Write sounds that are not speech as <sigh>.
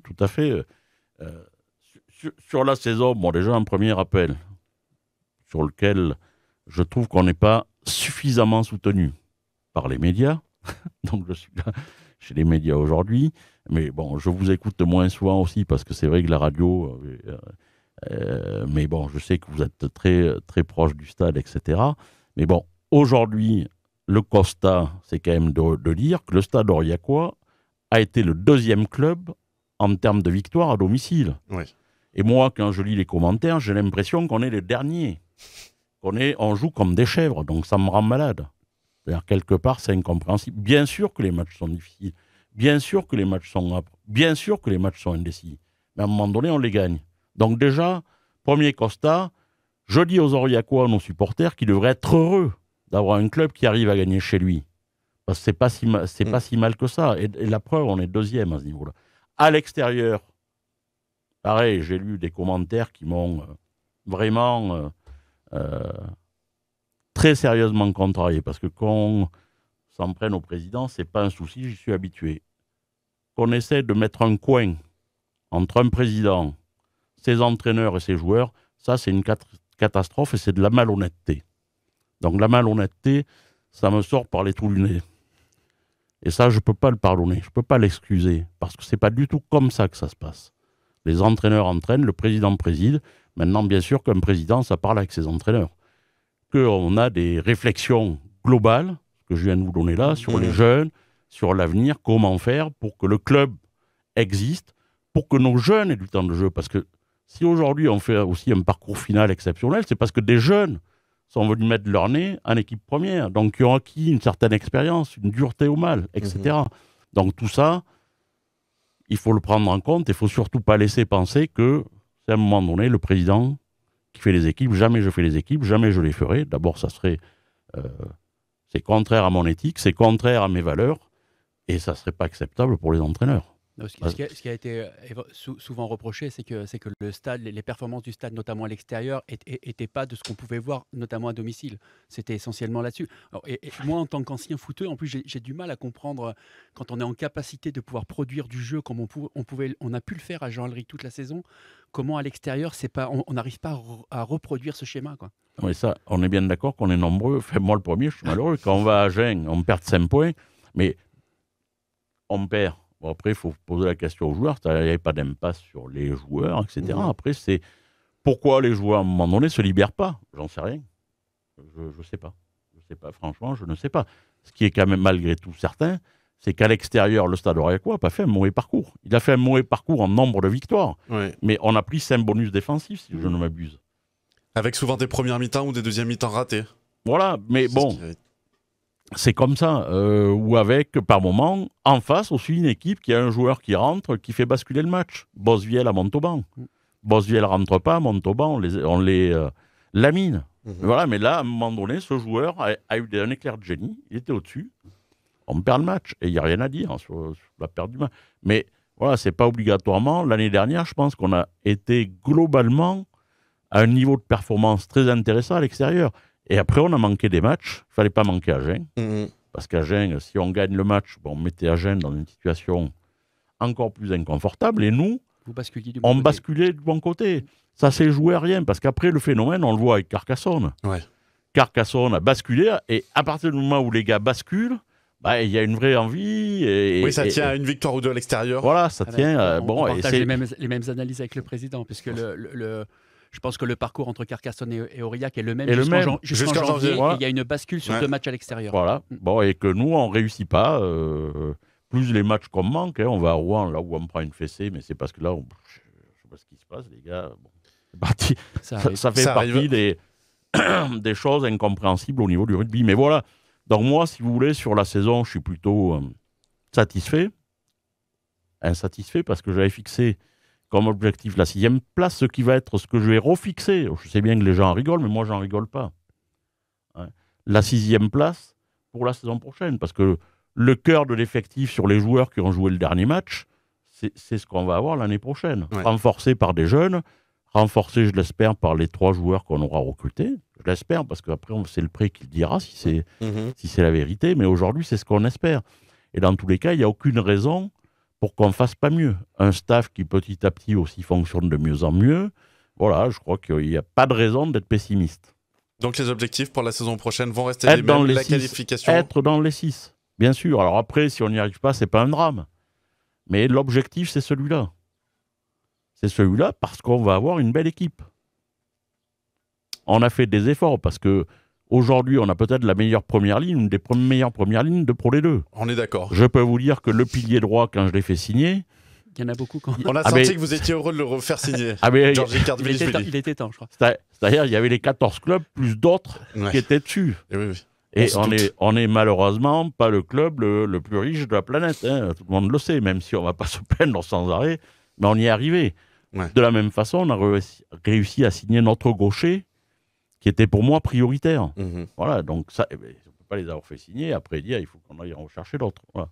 Tout à fait. Euh, euh, sur, la saison, bon, déjà un premier appel sur lequel je trouve qu'on n'est pas suffisamment soutenu par les médias. <laughs> Donc je suis là chez les médias aujourd'hui. Mais bon, je vous écoute moins souvent aussi parce que c'est vrai que la radio. Euh, mais bon, je sais que vous êtes très, très proche du stade, etc. Mais bon, aujourd'hui, le constat, c'est quand même de, dire que le stade Oriacois a été le deuxième club en termes de victoire à domicile. Et moi, quand je lis les commentaires, j'ai l'impression qu'on est les derniers. qu'on est, on joue comme des chèvres, donc ça me rend malade. C'est-à-dire, quelque part, c'est incompréhensible. Bien sûr que les matchs sont difficiles. Bien sûr que les matchs sont âpres. Bien sûr que les matchs sont indécis. Mais à un moment donné, on les gagne. Donc, déjà, premier constat, je dis aux Aurillacois, nos supporters, qu'ils devraient être heureux d'avoir un club qui arrive à gagner chez lui. Parce que c'est pas si, c'est mm. pas si mal que ça. et la preuve, on est deuxième à ce niveau-là à l'extérieur. Pareil, j'ai lu des commentaires qui m'ont euh, vraiment euh, euh, très sérieusement contrarié, parce que qu'on s'en prenne au président, c'est pas un souci, j'y suis habitué. Qu'on essaie de mettre un coin entre un président, ses entraîneurs et ses joueurs, ça c'est une catastrophe et c'est de la malhonnêteté. Donc la malhonnêteté, ça me sort par les trous du nez. Et ça, je ne peux pas le pardonner, je ne peux pas l'excuser, parce que ce n'est pas du tout comme ça que ça se passe. Les entraîneurs entraînent, le président préside. Maintenant, bien sûr qu'un président, ça parle avec ses entraîneurs. Qu'on a des réflexions globales, que je viens de vous donner là, sur les mmh. jeunes, sur l'avenir, comment faire pour que le club existe, pour que nos jeunes aient du temps de jeu. Parce que si aujourd'hui on fait aussi un parcours final exceptionnel, c'est parce que des jeunes sont venus mettre leur nez en équipe première, donc ils ont acquis une certaine expérience, une dureté au mal, etc. Mhm. Donc tout ça, il faut le prendre en compte et il faut surtout pas laisser penser que c'est à un moment donné le président qui fait les équipes, jamais je fais les équipes, jamais je les ferai. D'abord, ça serait. Euh, c'est contraire à mon éthique, c'est contraire à mes valeurs et ça serait pas acceptable pour les entraîneurs ce, qui a, été euh, souvent reproché, c'est que, que le stade, les performances du stade, notamment à l'extérieur, n'étaient pas de ce qu'on pouvait voir, notamment à domicile. C'était essentiellement là-dessus. Et, moi, en tant qu'ancien footeux, en plus, j'ai du mal à comprendre euh, quand on est en capacité de pouvoir produire du jeu comme on, on pouvait, on a pu le faire à jean henri toute la saison, comment à l'extérieur, c'est pas, on n'arrive pas à reproduire ce schéma. Quoi. ça, on est bien d'accord qu'on est nombreux. moi, le premier, je suis malheureux. Quand on va à Gênes, on perd 5 points, mais on perd après, il faut poser la question aux joueurs. Il n'y avait pas d'impasse sur les joueurs, etc. Après, c'est pourquoi les joueurs, à un moment donné, ne se libèrent pas J'en sais rien. Je ne sais pas. Je sais pas. Franchement, je ne sais pas. Ce qui est quand même malgré tout certain, c'est qu'à l'extérieur, le Stade Auréacois n'a pas fait un mauvais parcours. Il a fait un mauvais parcours en nombre de victoires. Mais on a pris 5 bonus défensifs, si je ne mm. m'abuse. Avec souvent des premières mi-temps ou des deuxièmes mi-temps ratés. Voilà, mais bon, c'est comme ça. Euh, ou avec, par moment, en face aussi une équipe qui a un joueur qui rentre, qui fait basculer le match. Bosviel à Montauban. Mm. Bosviel rentre pas, Montauban, on les, on les euh, lamine. Mm-hmm. Voilà, mais là, à un moment donné, ce joueur a, eu un éclair de génie, il était au-dessus. On perd le match, et il n'y a rien à dire hein, sur, la perte du match. Mais voilà, n'est pas obligatoirement. L'année dernière, je pense qu'on a été globalement à un niveau de performance très intéressant à l'extérieur. Et après, on a manqué des matchs. Il fallait pas manquer à Mmh. Parce Gênes, si on gagne le match, bon, on mettait Gênes dans une situation encore plus inconfortable. Et nous, on basculait du bon côté. Ça s'est joué à rien. Parce qu'après, le phénomène, on le voit avec Carcassonne. Carcassonne a basculé. Et à partir du moment où les gars basculent, bah, il y a une vraie envie. Et, oui, ça tient à une victoire ou deux à l'extérieur. Voilà, ça tient. Euh, on, bon, on partage les mêmes, analyses avec le président, puisque le, le je pense que le parcours entre Carcassonne et, Aurillac est le même jusqu'en janvier. il y a une bascule sur ce match à l'extérieur. Voilà. Mm. Bon, et que nous, on réussit pas. Euh, plus les matchs qu'on manque. Hein. on va à Rouen, là où on prend une fessée, mais c'est parce que là, je ne sais pas ce qui se passe, les gars. Bon, parti. Ça, fait partie <coughs> des, choses incompréhensibles au niveau du rugby. Mais voilà. Donc moi, si vous voulez, sur la saison, je suis plutôt euh, satisfait. Insatisfait parce que j'avais fixé comme objectif la sixième place, ce qui va être ce que je vais refixer. Je sais bien que les gens rigolent, mais moi, j'en rigole pas. Hein. la sixième place pour la saison prochaine, parce que le cœur de l'effectif sur les joueurs qui ont joué le dernier match, c'est ce qu'on va avoir l'année prochaine, renforcé par des jeunes, renforcé, je l'espère, par les trois joueurs qu'on aura recrutés. Je l'espère, parce qu'après, c'est le prix qui le dira si c'est mhm. si c'est la vérité, mais aujourd'hui, c'est ce qu'on espère. Et dans tous les cas, il n'y a aucune raison pour qu'on ne fasse pas mieux. Un staff qui petit à petit aussi fonctionne de mieux en mieux, voilà, je crois qu'il n'y a pas de raison d'être pessimiste. Donc les objectifs pour la saison prochaine vont rester les mêmes, dans les la qualification Être dans les six. bien sûr. Alors après, si on n'y arrive pas, c'est pas un drame. Mais l'objectif, c'est celui-là. C'est celui-là parce qu'on va avoir une belle équipe. On a fait des efforts parce que Aujourd'hui, on a peut-être la meilleure première ligne, une des meilleures premières lignes de Pro les deux. On est d'accord. Je peux vous dire que le pilier droit, quand je l'ai fait signer, il y en a beaucoup quand On a ah, senti que vous étiez heureux de le refaire signer. Ah mais... il, était temps, il, était temps, je crois. C'est-à-dire, il y avait les 14 clubs plus d'autres qui étaient dessus. Et, on, n'est est, on est malheureusement pas le club le, plus riche de la planète. Hein. Tout le monde le sait, même si on ne va pas se plaindre sans arrêt. Mais on y est arrivé. De la même façon, on a réussi à signer notre gaucher qui était pour moi prioritaire, mhm. Voilà, donc ça, eh ben, on ne peut pas les avoir fait signer, après dire ah, il faut qu'on aille rechercher d'autres, Voilà.